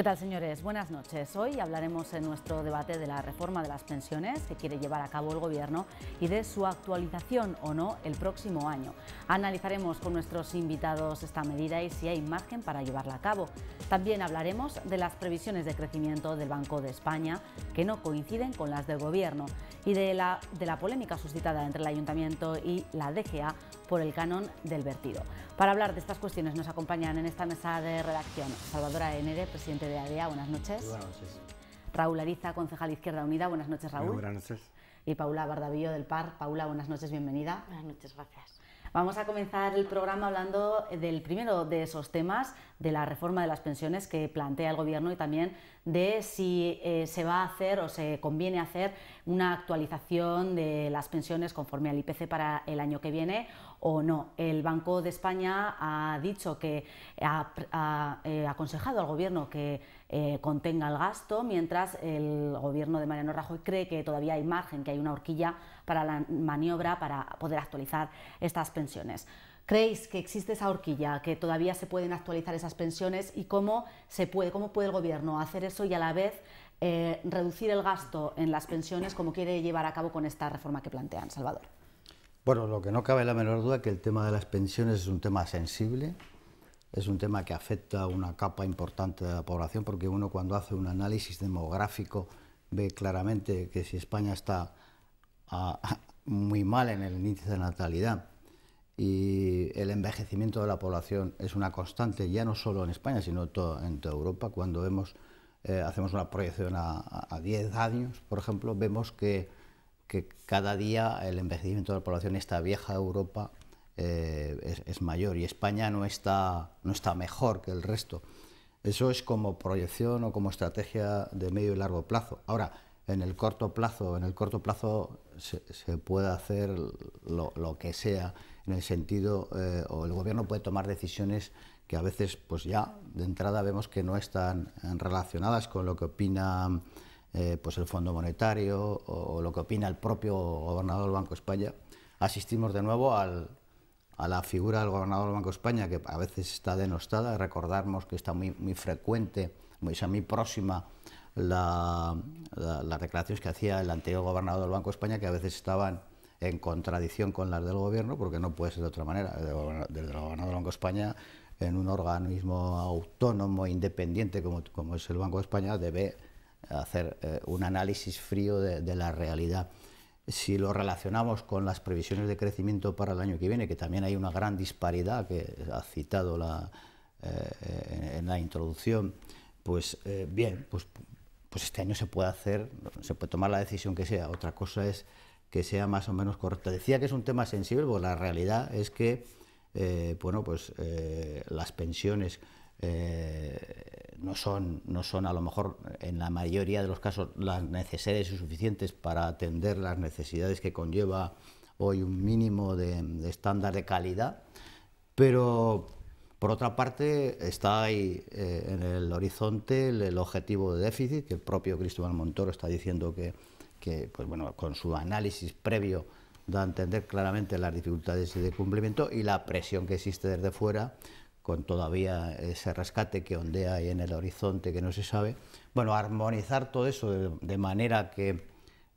¿Qué tal, señores? Buenas noches. Hoy hablaremos en nuestro debate de la reforma de las pensiones que quiere llevar a cabo el Gobierno y de su actualización o no el próximo año. Analizaremos con nuestros invitados esta medida y si hay margen para llevarla a cabo. También hablaremos de las previsiones de crecimiento del Banco de España que no coinciden con las del Gobierno y de la, de la polémica suscitada entre el Ayuntamiento y la DGA por el canon del vertido. Para hablar de estas cuestiones nos acompañan en esta mesa de redacción Salvadora Enere, presidente de ADEA. Buenas noches. Raúl Ariza, concejal Izquierda Unida. Buenas noches, Raúl. buenas noches. Y Paula Bardavillo del PAR. Paula, buenas noches, bienvenida. Buenas noches, gracias. Vamos a comenzar el programa hablando del primero de esos temas, de la reforma de las pensiones que plantea el Gobierno y también de si eh, se va a hacer o se conviene hacer una actualización de las pensiones conforme al IPC para el año que viene o no. El Banco de España ha dicho que ha, eh, aconsejado al Gobierno que eh, contenga el gasto, mientras el gobierno de Mariano Rajoy cree que todavía hay margen, que hay una horquilla para la maniobra para poder actualizar estas pensiones. ¿Creéis que existe esa horquilla, que todavía se pueden actualizar esas pensiones y cómo se puede, cómo puede el gobierno hacer eso y a la vez eh, reducir el gasto en las pensiones como quiere llevar a cabo con esta reforma que plantean, Salvador? Bueno, lo que no cabe la menor duda es que el tema de las pensiones es un tema sensible, es un tema que afecta a una capa importante de la población porque uno cuando hace un análisis demográfico ve claramente que si España está muy mal en el índice de natalidad y el envejecimiento de la población es una constante ya no solo en España sino en toda Europa cuando eh, hacemos una proyección a 10 años por ejemplo vemos que, que cada día el envejecimiento de la población está esta vieja Europa eh, es, mayor y España no está, no está mejor que el resto. Eso es como proyección o como estrategia de medio y largo plazo. Ahora, en el corto plazo, en el corto plazo se, puede hacer lo, que sea, en el sentido, eh, o el gobierno puede tomar decisiones que a veces, pues ya de entrada vemos que no están relacionadas con lo que opina eh, pues el Fondo Monetario o, o, lo que opina el propio gobernador del Banco de España. Asistimos de nuevo al, a la figura del gobernador del Banco de España, que a veces está denostada, recordarnos que está muy, muy frecuente, muy, próxima las declaraciones que hacía el anterior gobernador del Banco de España, que a veces estaban en contradicción con las del gobierno, porque no puede ser de otra manera. Desde el gobernador del Banco de España, en un organismo autónomo, independiente como, es el Banco de España, debe hacer eh, un análisis frío de la realidad si lo relacionamos con las previsiones de crecimiento para el año que viene, que también hay una gran disparidad que ha citado la, eh, eh, en la introducción, pues eh, bien, pues, pues este año se puede hacer, se puede tomar la decisión que sea. Otra cosa es que sea más o menos correcta. Decía que es un tema sensible, porque la realidad es que bueno, pues, las pensiones no son, a lo mejor en la mayoría de los casos las necesarias y suficientes para atender las necesidades que conlleva hoy un mínimo de, estándar de calidad, pero por otra parte está ahí eh, en el horizonte el, objetivo de déficit que el propio Cristóbal Montoro está diciendo que, pues con su análisis previo da a entender claramente las dificultades de cumplimiento y la presión que existe desde fuera con todavía ese rescate que ondea ahí en el horizonte que no se sabe. Bueno, armonizar todo eso de, manera que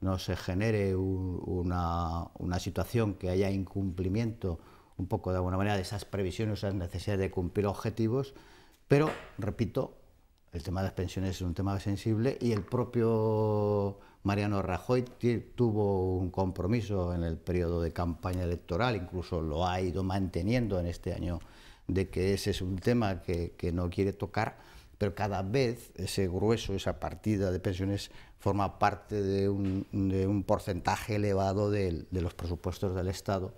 no se genere una, una, situación que haya incumplimiento, un poco de alguna manera, de esas previsiones, esas necesidades de cumplir objetivos, pero, repito, el tema de las pensiones es un tema sensible y el propio Mariano Rajoy tuvo un compromiso en el periodo de campaña electoral, incluso lo ha ido manteniendo en este año de que ese es un tema que, no quiere tocar, pero cada vez ese grueso, esa partida de pensiones forma parte de un, de un porcentaje elevado de, los presupuestos del Estado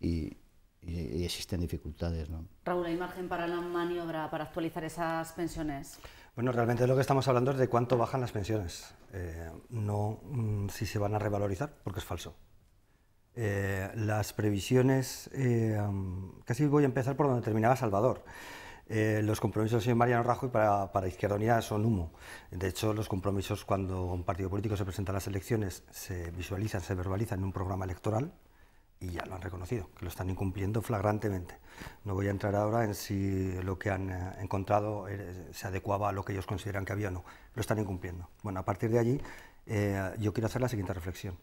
y, existen dificultades. ¿no? Raúl, ¿hay margen para la maniobra para actualizar esas pensiones? Bueno, realmente lo que estamos hablando es de cuánto bajan las pensiones, eh, no mm, si se van a revalorizar, porque es falso. Eh, las previsiones, eh, casi voy a empezar por donde terminaba Salvador. Eh, los compromisos de señor Mariano Rajoy para, para, Izquierda Unida son humo. De hecho, los compromisos cuando un partido político se presenta a las elecciones se visualizan, se verbalizan en un programa electoral y ya lo han reconocido, que lo están incumpliendo flagrantemente. No voy a entrar ahora en si lo que han encontrado se adecuaba a lo que ellos consideran que había o no. Lo están incumpliendo. Bueno, a partir de allí yo quiero hacer la siguiente reflexión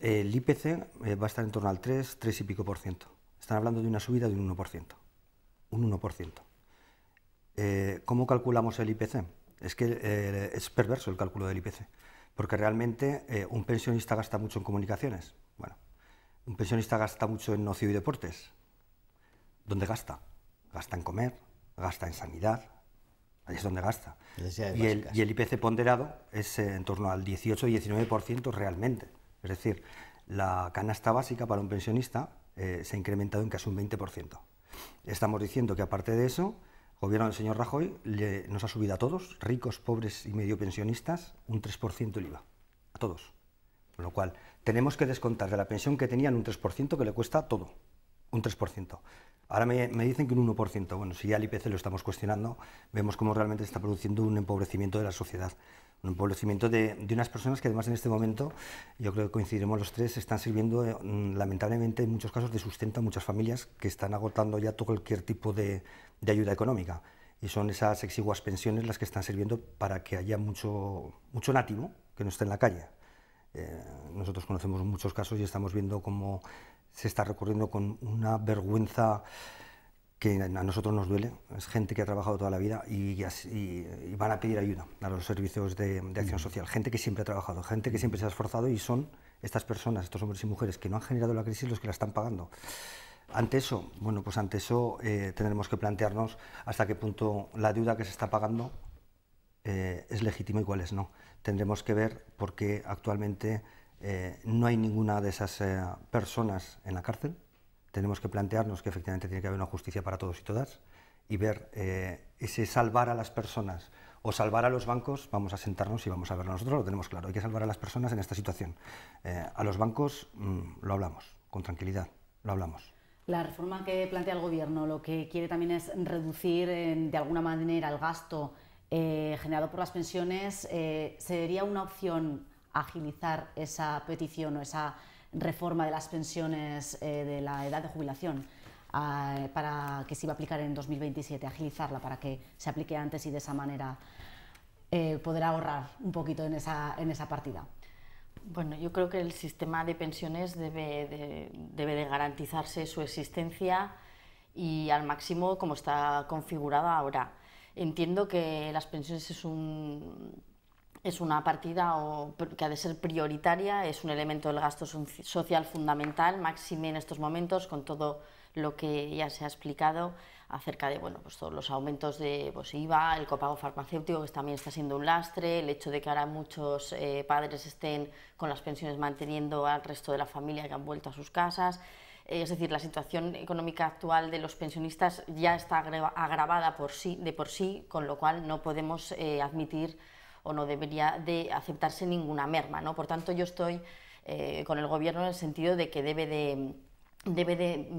el IPC eh, va a estar en torno al 3, 3 y pico por ciento. Están hablando de una subida de un 1%. Un 1%. ciento. Eh, ¿Cómo calculamos el IPC? Es que eh, es perverso el cálculo del IPC, porque realmente un pensionista gasta mucho en comunicaciones. Bueno, un pensionista gasta mucho en ocio y deportes. ¿Dónde gasta? Gasta en comer, gasta en sanidad, ahí es donde gasta. Y el, IPC ponderado es en torno al 18-19% realmente. Es decir, la canasta básica para un pensionista eh, se ha incrementado en casi un 20%. Estamos diciendo que aparte de eso, el gobierno del señor Rajoy nos ha subido a todos, ricos, pobres y medio pensionistas, un 3% el IVA. A todos. Con lo cual, tenemos que descontar de la pensión que tenían un 3% que le cuesta todo. Un 3%. Ahora me, dicen que un 1%. Bueno, si ya el IPC lo estamos cuestionando, vemos cómo realmente se está produciendo un empobrecimiento de la sociedad. Un empobrecimiento de, unas personas que además en este momento, yo creo que coincidiremos los tres, están sirviendo eh, mm, lamentablemente en muchos casos de sustento a muchas familias que están agotando ya todo cualquier tipo de, ayuda económica. Y son esas exiguas pensiones las que están sirviendo para que haya mucho, mucho nativo que no esté en la calle. Eh, nosotros conocemos muchos casos y estamos viendo cómo se está recorriendo con una vergüenza que a nosotros nos duele, es gente que ha trabajado toda la vida y, van a pedir ayuda a los servicios de, acción mm. social, gente que siempre ha trabajado, gente que siempre se ha esforzado y son estas personas, estos hombres y mujeres que no han generado la crisis los que la están pagando. Ante eso, bueno, pues ante eso eh, tendremos que plantearnos hasta qué punto la deuda que se está pagando eh, es legítima y es no. Tendremos que ver por qué actualmente eh, no hay ninguna de esas eh, personas en la cárcel. Tenemos que plantearnos que efectivamente tiene que haber una justicia para todos y todas y ver eh, ese salvar a las personas o salvar a los bancos, vamos a sentarnos y vamos a verlo nosotros, lo tenemos claro, hay que salvar a las personas en esta situación. a los bancos mm, lo hablamos, con tranquilidad, lo hablamos. La reforma que plantea el Gobierno lo que quiere también es reducir de alguna manera el gasto generado por las pensiones. ¿Sería una opción agilizar esa petición o esa reforma de las pensiones eh, de la edad de jubilación ah, para que se iba a aplicar en 2027, agilizarla para que se aplique antes y de esa manera eh, poder ahorrar un poquito en esa, en esa partida. Bueno, yo creo que el sistema de pensiones debe de, debe garantizarse su existencia y al máximo como está configurada ahora. Entiendo que las pensiones es un es una partida que ha de ser prioritaria, es un elemento del gasto social fundamental, máxime en estos momentos, con todo lo que ya se ha explicado acerca de bueno, pues todos los aumentos de pues, IVA, el copago farmacéutico, que también está siendo un lastre, el hecho de que ahora muchos eh, padres estén con las pensiones manteniendo al resto de la familia que han vuelto a sus casas. Eh, es decir, la situación económica actual de los pensionistas ya está agravada por sí, de por sí, con lo cual no podemos eh, admitir o no debería de aceptarse ninguna merma. Por tanto, yo estoy eh, con el Gobierno en el sentido de que debe debe de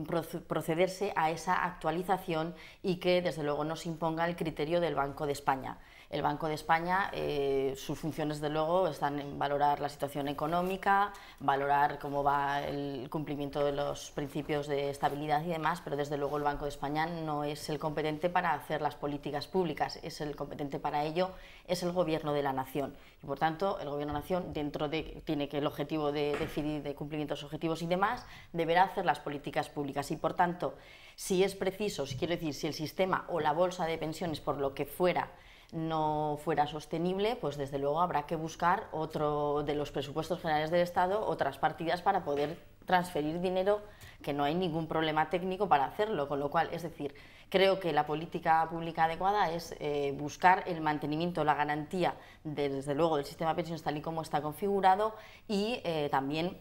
procederse a esa actualización y que desde luego no se imponga el criterio del Banco de España. El Banco de España, eh, sus funciones, de luego, están en valorar la situación económica, valorar cómo va el cumplimiento de los principios de estabilidad y demás, pero desde luego el Banco de España no es el competente para hacer las políticas públicas, es el competente para ello, es el Gobierno de la Nación. Y por tanto, el Gobierno de la Nación, dentro de, tiene que el objetivo de decidir de cumplimiento objetivos y demás, deberá hacer las políticas públicas. Y por tanto, si es preciso, quiero decir, si el sistema o la bolsa de pensiones, por lo que fuera, no fuera sostenible, pues desde luego habrá que buscar otro de los presupuestos generales del Estado, otras partidas para poder transferir dinero, que no hay ningún problema técnico para hacerlo, con lo cual, es decir, creo que la política pública adecuada es eh, buscar el mantenimiento, la garantía, desde luego, del sistema de pensiones tal y como está configurado y eh, también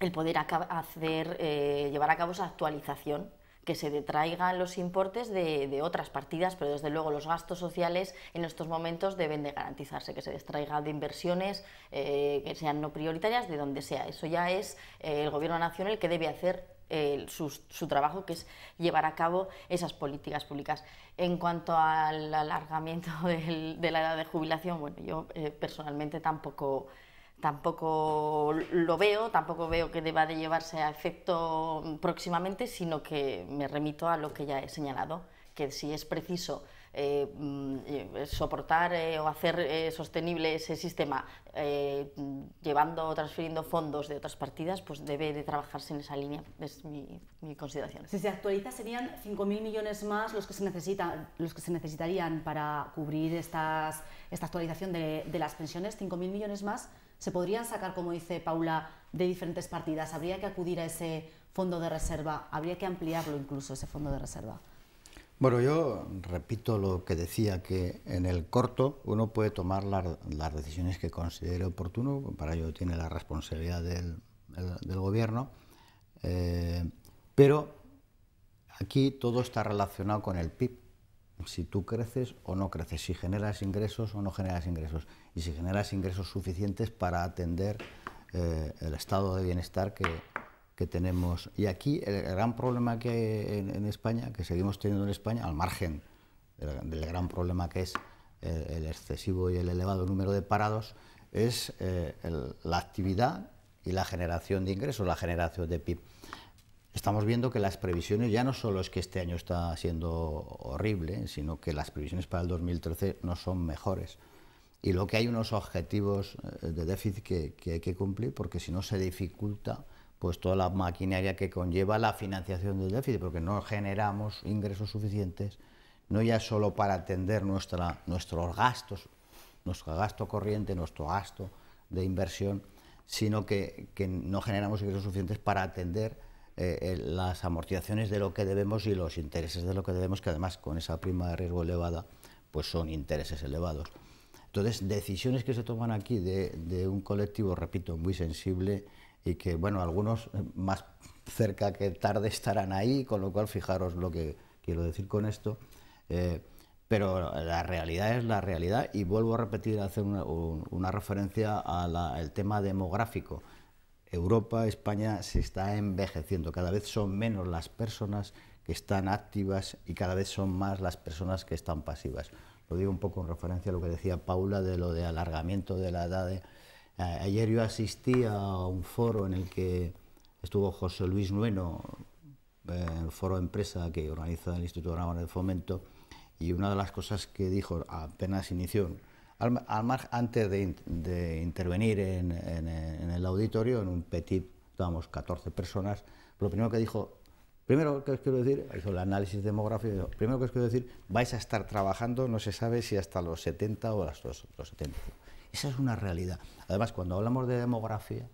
el poder hacer, eh, llevar a cabo esa actualización que se detraigan los importes de, otras partidas, pero desde luego los gastos sociales en estos momentos deben de garantizarse, que se distraiga de inversiones eh, que sean no prioritarias, de donde sea. Eso ya es eh, el Gobierno Nacional que debe hacer eh, su, trabajo, que es llevar a cabo esas políticas públicas. En cuanto al alargamiento de la edad de jubilación, bueno, yo personalmente tampoco tampoco lo veo, tampoco veo que deba de llevarse a efecto próximamente, sino que me remito a lo que ya he señalado, que si es preciso eh, mm, eh, soportar eh, o hacer sostenible ese sistema llevando o transfiriendo fondos de otras partidas, pues debe de trabajarse en esa línea, es mi, consideración. Si se actualiza serían 5.000 millones más los que se los que se necesitarían para cubrir estas, esta actualización de, de las pensiones, 5.000 millones más se podrían sacar, como dice Paula, de diferentes partidas. Habría que acudir a ese fondo de reserva, habría que ampliarlo incluso, ese fondo de reserva. Bueno, yo repito lo que decía, que en el corto uno puede tomar las decisiones que considere oportuno, para ello tiene la responsabilidad del, gobierno, eh, pero aquí todo está relacionado con el PIB si tú creces o no creces, si generas ingresos o no generas ingresos, y si generas ingresos suficientes para atender eh, el estado de bienestar que, tenemos. Y aquí el gran problema que hay en, España, que seguimos teniendo en España, al margen del, gran problema que es eh, el, excesivo y el elevado número de parados, es eh, la actividad y la generación de ingresos, la generación de PIB estamos viendo que las previsiones ya no solo es que este año está siendo horrible, sino que las previsiones para el 2013 no son mejores. Y lo que hay unos objetivos eh, de déficit que, hay que cumplir, porque si no se dificulta pues toda la maquinaria que conlleva la financiación del déficit, porque no generamos ingresos suficientes, no ya solo para atender nuestra, nuestros gastos, nuestro gasto corriente, nuestro gasto de inversión, sino que no generamos ingresos suficientes para atender eh, eh, las amortizaciones de lo que debemos y los intereses de lo que debemos, que además con esa prima de riesgo elevada, pues son intereses elevados. Entonces, decisiones que se toman aquí de, un colectivo, repito, muy sensible y que, bueno, algunos más cerca que tarde estarán ahí, con lo cual fijaros lo que quiero decir con esto. Eh, pero la realidad es la realidad y vuelvo a repetir, a hacer una referencia al tema demográfico. Europa, España se está envejeciendo, cada vez son menos las personas que están activas y cada vez son más las personas que están pasivas. Lo digo un poco en referencia a lo que decía Paula de lo de alargamiento de la edad. Eh. Eh, ayer yo asistí a un foro en el que estuvo José Luis Nueno, eh, el foro empresa que organiza el Instituto Navarro de Fomento, y una de las cosas que dijo apenas inició, al, margen, antes de, intervenir en, el auditorio, en un petit, estábamos 14 personas, lo primero que dijo, primero que os quiero decir, hizo el análisis demográfico, primero que os quiero decir, vais a estar trabajando, no se sabe si hasta los 70 o hasta los, los 70. Esa es una realidad. Además, cuando hablamos de demografía,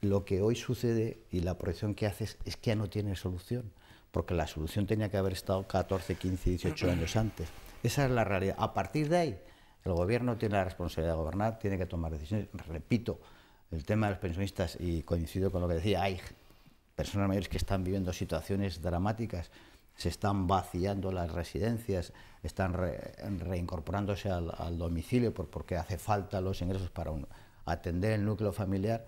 lo que hoy sucede y la proyección que haces es que ya no tiene solución, porque la solución tenía que haber estado 14, 15, 18 años antes. Esa es la realidad. A partir de ahí, el gobierno tiene la responsabilidad de gobernar, tiene que tomar decisiones. Repito, el tema de los pensionistas, y coincido con lo que decía, hay personas mayores que están viviendo situaciones dramáticas, se están vaciando las residencias, están reincorporándose al, domicilio porque hace falta los ingresos para atender el núcleo familiar,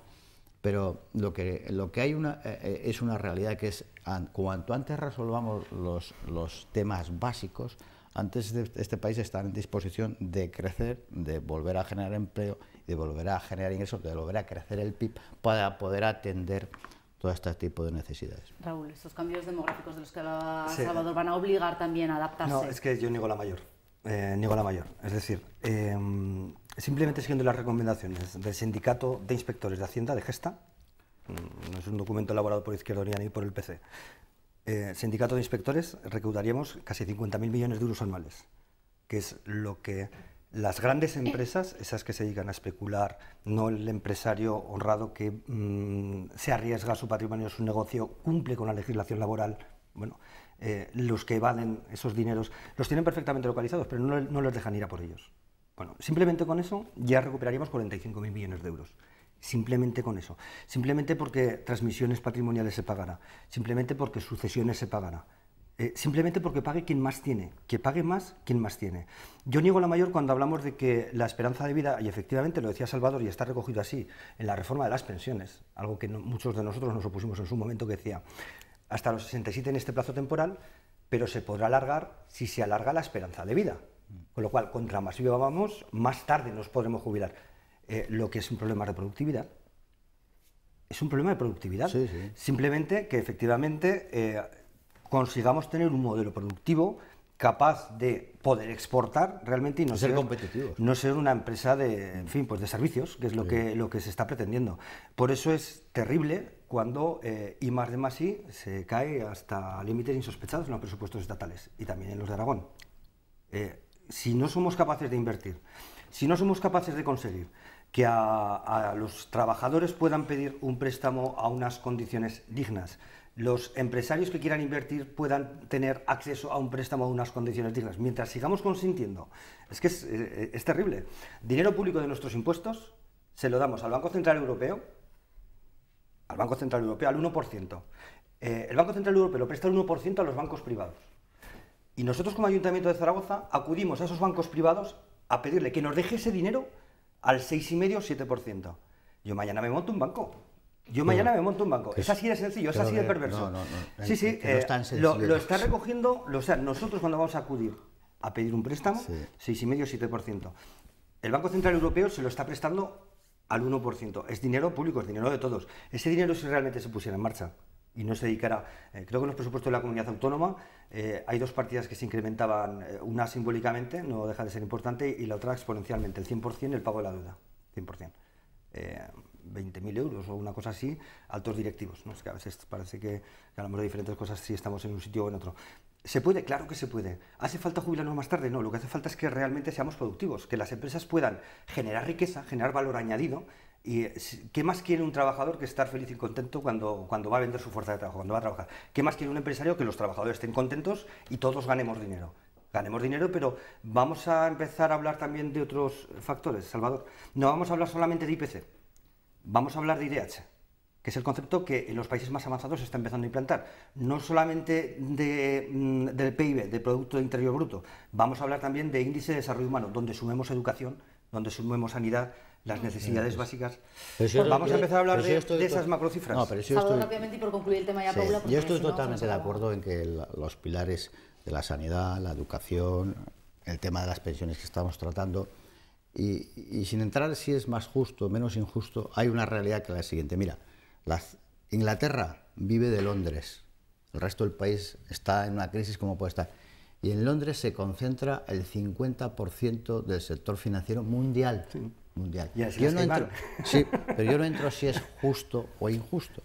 pero lo que, lo que hay una, eh, eh, es una realidad que es cuanto antes resolvamos los, los temas básicos, antes de este país están en disposición de crecer, de volver a generar empleo, de volver a generar ingresos, de volver a crecer el PIB para poder atender todo este tipo de necesidades. Raúl, estos cambios demográficos de los que hablaba Salvador van a obligar también a adaptarse. No, es que yo niego la mayor. Eh, mayor. Es decir, em, simplemente siguiendo las recomendaciones del Sindicato de Inspectores de Hacienda, de Gesta, mm, no es un documento elaborado por Izquierda Unida ni por el PC, eh, sindicato de inspectores recaudaríamos casi 50.000 millones de euros anuales, que es lo que las grandes empresas, esas que se dedican a especular, no el empresario honrado que mm, se arriesga su patrimonio, su negocio, cumple con la legislación laboral, bueno, eh, los que evaden esos dineros, los tienen perfectamente localizados, pero no, no, les dejan ir a por ellos. Bueno, simplemente con eso ya recuperaríamos 45.000 millones de euros. Simplemente con eso. Simplemente porque transmisiones patrimoniales se pagará. Simplemente porque sucesiones se pagará. Eh, simplemente porque pague quien más tiene, que pague más quien más tiene. Yo niego la mayor cuando hablamos de que la esperanza de vida, y efectivamente lo decía Salvador y está recogido así, en la reforma de las pensiones, algo que muchos de nosotros nos opusimos en su momento, que decía, hasta los 67 en este plazo temporal, pero se podrá alargar si se alarga la esperanza de vida. Con lo cual, contra más vivamos, más tarde nos podremos jubilar. Eh, lo que es un problema de productividad. Es un problema de productividad. Simplemente que efectivamente eh, consigamos tener un modelo productivo capaz de poder exportar realmente y no ser, competitivo. No ser una empresa de, fin, pues de servicios, que es lo, que, lo que se está pretendiendo. Por eso es terrible cuando eh, más de más se cae hasta límites insospechados en los presupuestos estatales y también en los de Aragón. Eh, si no somos capaces de invertir, si no somos capaces de conseguir que a, los trabajadores puedan pedir un préstamo a unas condiciones dignas. Los empresarios que quieran invertir puedan tener acceso a un préstamo a unas condiciones dignas. Mientras sigamos consintiendo, es que es, eh, eh, terrible. Dinero público de nuestros impuestos se lo damos al Banco Central Europeo, al Banco Central Europeo, al 1%. Eh, el Banco Central Europeo lo presta el 1% a los bancos privados. Y nosotros como Ayuntamiento de Zaragoza acudimos a esos bancos privados a pedirle que nos deje ese dinero al 6,5 o 7%. Yo mañana me monto un banco. Yo mañana me monto un banco. Es, así de sencillo, es así de perverso. No, no, no. sí, sí, eh, lo, lo, está recogiendo, o sea, nosotros cuando vamos a acudir a pedir un préstamo, 6,5 o 7%. El Banco Central Europeo se lo está prestando al 1%. Es dinero público, es dinero de todos. Ese dinero si realmente se pusiera en marcha, y no se dedicará. Eh, creo que en los presupuestos de la comunidad autónoma eh, hay dos partidas que se incrementaban, eh, una simbólicamente, no deja de ser importante, y la otra exponencialmente, el 100% el pago de la deuda, 100%. 20.000 euros o una cosa así, altos directivos. a veces parece que hablamos de diferentes cosas si estamos en un sitio o en otro. ¿Se puede? Claro que se puede. ¿Hace falta jubilarnos más tarde? No, lo que hace falta es que realmente seamos productivos, que las empresas puedan generar riqueza, generar valor añadido ¿Y qué más quiere un trabajador que estar feliz y contento cuando, cuando va a vender su fuerza de trabajo, cuando va a trabajar? ¿Qué más quiere un empresario que los trabajadores estén contentos y todos ganemos dinero? ganemos dinero, pero vamos a empezar a hablar también de otros factores, Salvador. No vamos a hablar solamente de IPC, vamos a hablar de IDH, que es el concepto que en los países más avanzados se está empezando a implantar. No solamente mm, del PIB, del Producto Interior Bruto, vamos a hablar también de índice de desarrollo humano, donde sumemos educación, donde sumemos sanidad, las necesidades básicas. vamos a empezar a hablar de, de, esas macrocifras. No, yo estoy, totalmente de acuerdo en que los pilares de la sanidad, la educación, el tema de las pensiones que estamos tratando, y, sin entrar si es más justo o menos injusto, hay una realidad que es la siguiente. Mira, Inglaterra vive de Londres, el resto del país está en una crisis como puede estar, y en Londres se concentra el 50% del sector financiero mundial mundial. sí, pero yo no entro si es justo o injusto.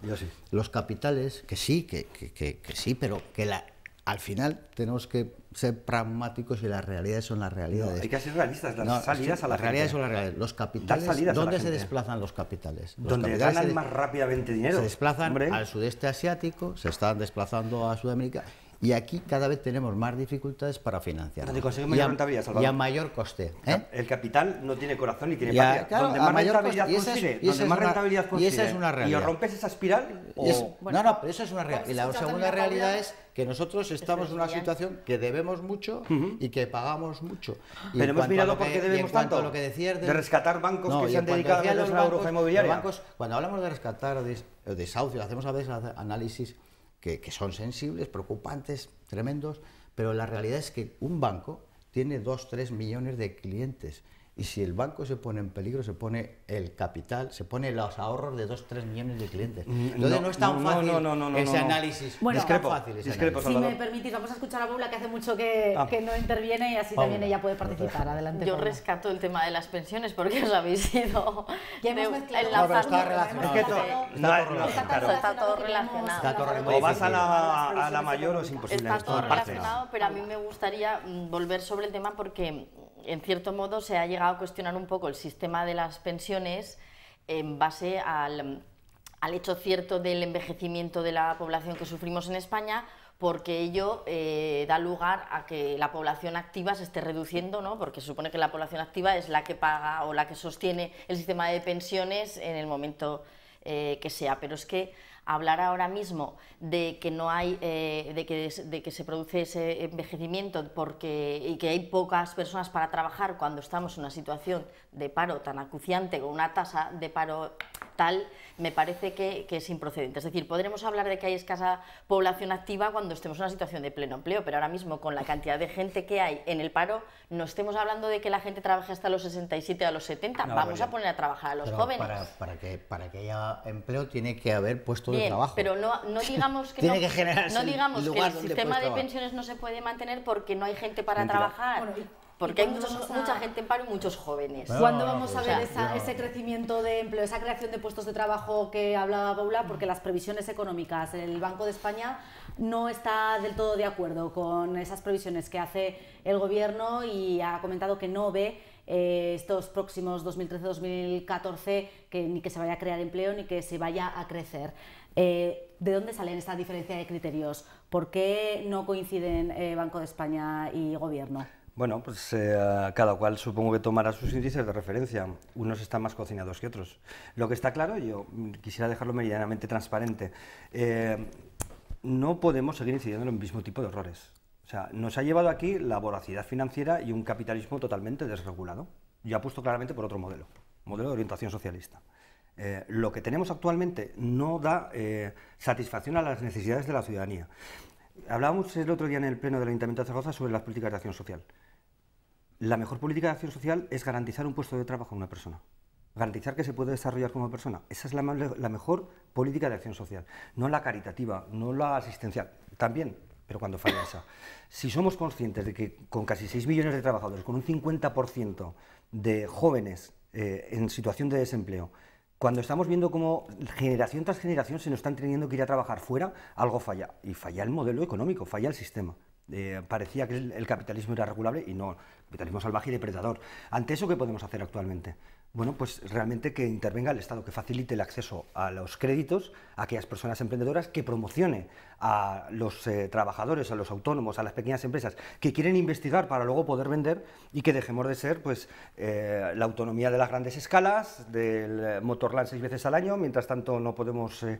Los capitales, que sí, que, que, que, sí, pero que la, al final tenemos que ser pragmáticos y las realidades son las realidades. hay que ser realistas, las salidas a la las realidades son las realidades. Los capitales, ¿dónde se desplazan los capitales? Donde ganan más rápidamente dinero. Se desplazan al sudeste asiático, se están desplazando a Sudamérica y aquí cada vez tenemos más dificultades para financiar. y a, Y a mayor coste. ¿eh? El capital no tiene corazón ni tiene patria. Claro, donde más mayor rentabilidad Y esa, es, una, rentabilidad Y esa realidad. Y rompes esa espiral. no, no, pero eso es una realidad. Y la segunda realidad es que nosotros estamos en una situación que debemos mucho y que pagamos mucho. pero hemos mirado por qué debemos tanto. de, rescatar bancos que se han dedicado a la europa inmobiliaria. bancos, cuando hablamos de rescatar de, eh, desahucio, hacemos a veces análisis que, son sensibles, preocupantes, tremendos, pero la realidad es que un banco tiene 2, 3 millones de clientes y si el banco se pone en peligro, se pone el capital, se pone los ahorros de 2, 3 millones de clientes. Mm, Entonces no, es tan fácil ese análisis. Bueno, es fácil Si me permitís, vamos a escuchar a Paula que hace mucho que, ah. no interviene y así también ella puede participar. Adelante. Yo rescato el tema de las pensiones porque os habéis ido ya No, enlazando. está relacionado. todo, está, todo relacionado. O vas a la, a la mayor o es imposible. Está todo relacionado, pero a mí me gustaría mm, volver sobre el tema porque en cierto modo se ha llegado a cuestionar un poco el sistema de las pensiones en base al, hecho cierto del envejecimiento de la población que sufrimos en España porque ello eh, da lugar a que la población activa se esté reduciendo, ¿no? porque se supone que la población activa es la que paga o la que sostiene el sistema de pensiones en el momento eh, que sea. Pero es que hablar ahora mismo de que no hay, eh, de, que, de, que, se produce ese envejecimiento porque, y que hay pocas personas para trabajar cuando estamos en una situación de paro tan acuciante, con una tasa de paro tal me parece que, es improcedente. Es decir, podremos hablar de que hay escasa población activa cuando estemos en una situación de pleno empleo, pero ahora mismo con la cantidad de gente que hay en el paro, no estemos hablando de que la gente trabaje hasta los 67 a los 70. Vamos a poner a trabajar a los jóvenes. Para, que, haya empleo tiene que haber puesto de trabajo. Pero no, digamos que, no, digamos que el sistema de pensiones no se puede mantener porque no hay gente para trabajar. Porque hay mucha gente en paro y muchos jóvenes. ¿Cuándo vamos pues a ver ese crecimiento de empleo, esa creación de puestos de trabajo que hablaba Paula? Porque las previsiones económicas, el Banco de España no está del todo de acuerdo con esas previsiones que hace el gobierno y ha comentado que no ve eh, estos próximos 2013-2014 que ni que se vaya a crear empleo ni que se vaya a crecer. Eh, ¿De dónde salen esta diferencia de criterios? ¿Por qué no coinciden eh, Banco de España y Gobierno? Bueno, pues eh, cada cual supongo que tomará sus índices de referencia. Unos están más cocinados que otros. Lo que está claro, yo quisiera dejarlo meridianamente transparente, eh, no podemos seguir incidiendo en el mismo tipo de errores. O sea, nos ha llevado aquí la voracidad financiera y un capitalismo totalmente desregulado. Yo apuesto claramente por otro modelo, modelo de orientación socialista. Eh, lo que tenemos actualmente no da satisfacción a las necesidades de la ciudadanía. Hablábamos el otro día en el Pleno del Ayuntamiento de Zaragoza sobre las políticas de acción social. La mejor política de acción social es garantizar un puesto de trabajo a una persona. Garantizar que se puede desarrollar como persona. Esa es la, mejor política de acción social. No la caritativa, no la asistencial. También, pero cuando falla esa. Si somos conscientes de que con casi 6 millones de trabajadores, con un 50% de jóvenes eh, en situación de desempleo, cuando estamos viendo cómo generación tras generación se nos están teniendo que ir a trabajar fuera, algo falla. Y falla el modelo económico, falla el sistema. Eh, parecía que el, el, capitalismo era regulable y no, capitalismo salvaje y depredador. Ante eso, ¿qué podemos hacer actualmente? bueno, pues realmente que intervenga el Estado, que facilite el acceso a los créditos a aquellas personas emprendedoras, que promocione a los eh, trabajadores, a los autónomos, a las pequeñas empresas que quieren investigar para luego poder vender y que dejemos de ser pues, eh, la autonomía de las grandes escalas, del Motorland seis veces al año, mientras tanto no podemos eh,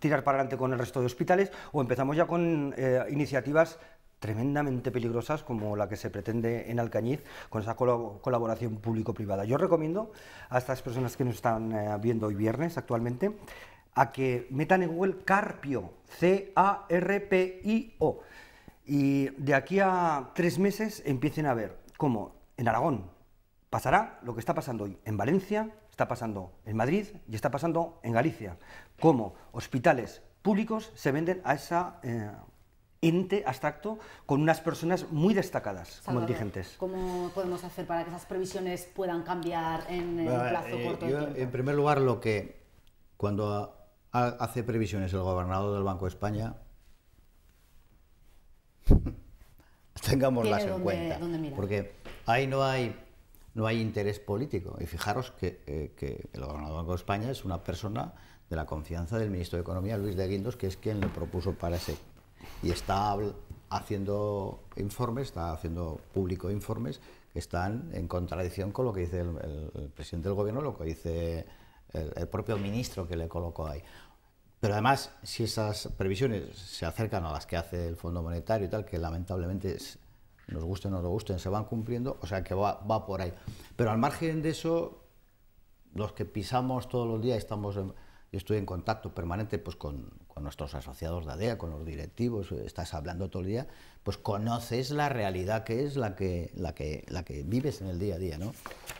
tirar para adelante con el resto de hospitales o empezamos ya con iniciativas tremendamente peligrosas como la que se pretende en Alcañiz con esa colaboración público-privada. Yo recomiendo a estas personas que nos están eh, viendo hoy viernes actualmente a que metan en Google Carpio, C-A-R-P-I-O, y de aquí a tres meses empiecen a ver cómo en Aragón pasará lo que está pasando hoy en Valencia, está pasando en Madrid y está pasando en Galicia, cómo hospitales públicos se venden a esa eh, ente abstracto con unas personas muy destacadas como dirigentes. ¿Cómo podemos hacer para que esas previsiones puedan cambiar en, el eh, plazo corto? en primer lugar, lo que cuando hace previsiones el gobernador del Banco de España, tengámoslas en cuenta, porque ahí no hay no hay interés político. Y fijaros que, eh, que el gobernador del Banco de España es una persona de la confianza del ministro de Economía, Luis de Guindos, que es quien lo propuso para ese y está haciendo informes, está haciendo público informes que están en contradicción con lo que dice el, presidente del gobierno, lo que dice el, propio ministro que le colocó ahí. Pero además, si esas previsiones se acercan a las que hace el Fondo Monetario y tal, que lamentablemente nos gusten o no nos gusten, se van cumpliendo, o sea que va, por ahí. Pero al margen de eso, los que pisamos todos los días, estamos estoy en contacto permanente pues, con, con nuestros asociados de ADEA, con los directivos, estás hablando todo el día, pues conoces la realidad que es la que, la que, la que vives en el día a día, ¿no?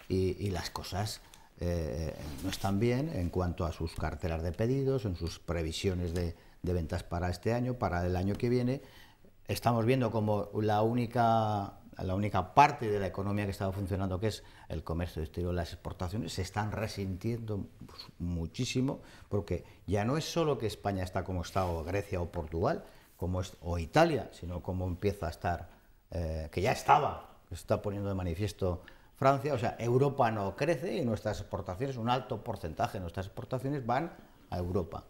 Y, las cosas eh, no están bien en cuanto a sus carteras de pedidos, en sus previsiones de ventas para este año, para el año que viene. Estamos viendo como la única la única parte de la economía que estaba funcionando, que es el comercio exterior, las exportaciones, se están resintiendo muchísimo, porque ya no es solo que España está como está, o Grecia o Portugal, como o Italia, sino como empieza a estar, eh, que ya estaba, está poniendo de manifiesto Francia, o sea, Europa no crece y nuestras exportaciones, un alto porcentaje de nuestras exportaciones van a Europa.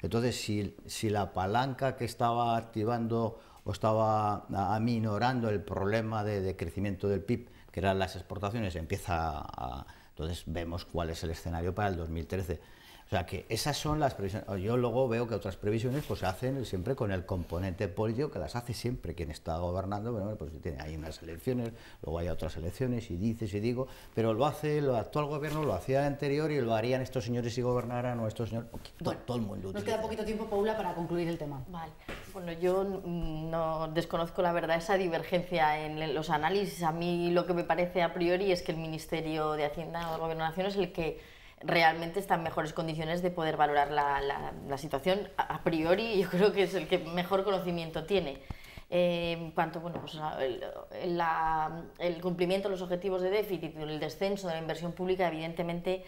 Entonces, si, si la palanca que estaba activando o estaba aminorando el problema de, crecimiento del PIB, que eran las exportaciones, empieza a, entonces vemos cuál es el escenario para el 2013. O sea que esas son las previsiones. Yo luego veo que otras previsiones pues se hacen siempre con el componente político que las hace siempre quien está gobernando. Bueno, pues tiene unas elecciones, luego hay otras elecciones y dices y digo, pero lo hace el actual gobierno, lo hacía el anterior y lo harían estos señores si gobernaran o estos señores. todo, el mundo. Nos queda poquito tiempo, Paula, para concluir el tema. Vale. Bueno, yo no desconozco la verdad esa divergencia en los análisis. A mí lo que me parece a priori es que el Ministerio de Hacienda o el Gobierno de es el que realmente está en mejores condiciones de poder valorar la, situación. A, priori, yo creo que es el que mejor conocimiento tiene. Eh, cuanto bueno, pues, el, cumplimiento de los objetivos de déficit, y el descenso de la inversión pública, evidentemente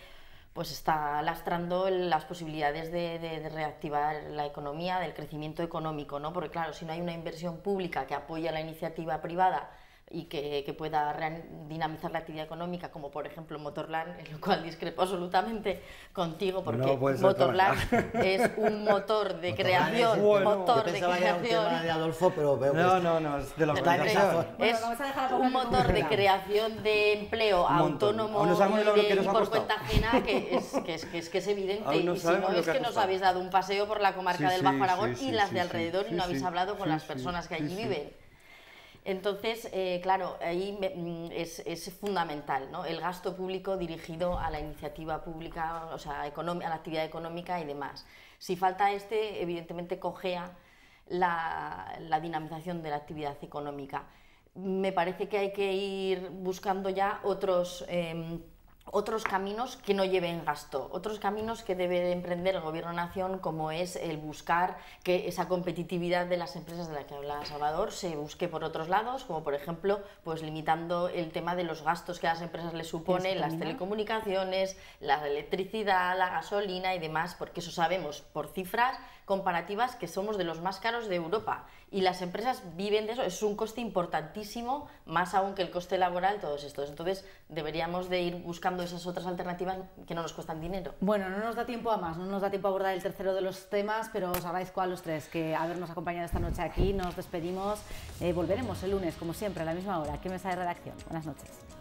pues está lastrando las posibilidades de, reactivar la economía, del crecimiento económico, ¿no? Porque claro, si no hay una inversión pública que apoya la iniciativa privada y que, pueda dinamizar la actividad económica, como por ejemplo Motorland, en lo cual discrepo absolutamente contigo, porque Motorland es un motor de creación, un motor de creación. no, no, no, es de un motor de creación de empleo autónomo y, por cuenta ajena que es, que es, que es, que es evidente. y no es que nos habéis dado un paseo por la comarca del Bajo Aragón y las de alrededor y no habéis hablado con las personas que allí viven. Entonces, eh, claro, ahí mm, es, fundamental ¿no? el gasto público dirigido a la iniciativa pública, o sea, a la actividad económica y demás. Si falta este, evidentemente cogea la, dinamización de la actividad económica. Me parece que hay que ir buscando ya otros... Em, otros caminos que no lleven gasto, otros caminos que debe emprender el Gobierno Nación, como es el buscar que esa competitividad de las empresas de la que habla Salvador se busque por otros lados, como por ejemplo, pues limitando el tema de los gastos que a las empresas les supone las telecomunicaciones, la electricidad, la gasolina y demás, porque eso sabemos por cifras comparativas que somos de los más caros de Europa y las empresas viven de eso, es un coste importantísimo, más aún que el coste laboral, todos estos. Entonces deberíamos de ir buscando esas otras alternativas que no nos cuestan dinero. Bueno, no nos da tiempo a más, no nos da tiempo a abordar el tercero de los temas, pero os agradezco a los tres que habernos acompañado esta noche aquí, nos despedimos, eh, volveremos el lunes, como siempre, a la misma hora, qué en Mesa de Redacción. Buenas noches.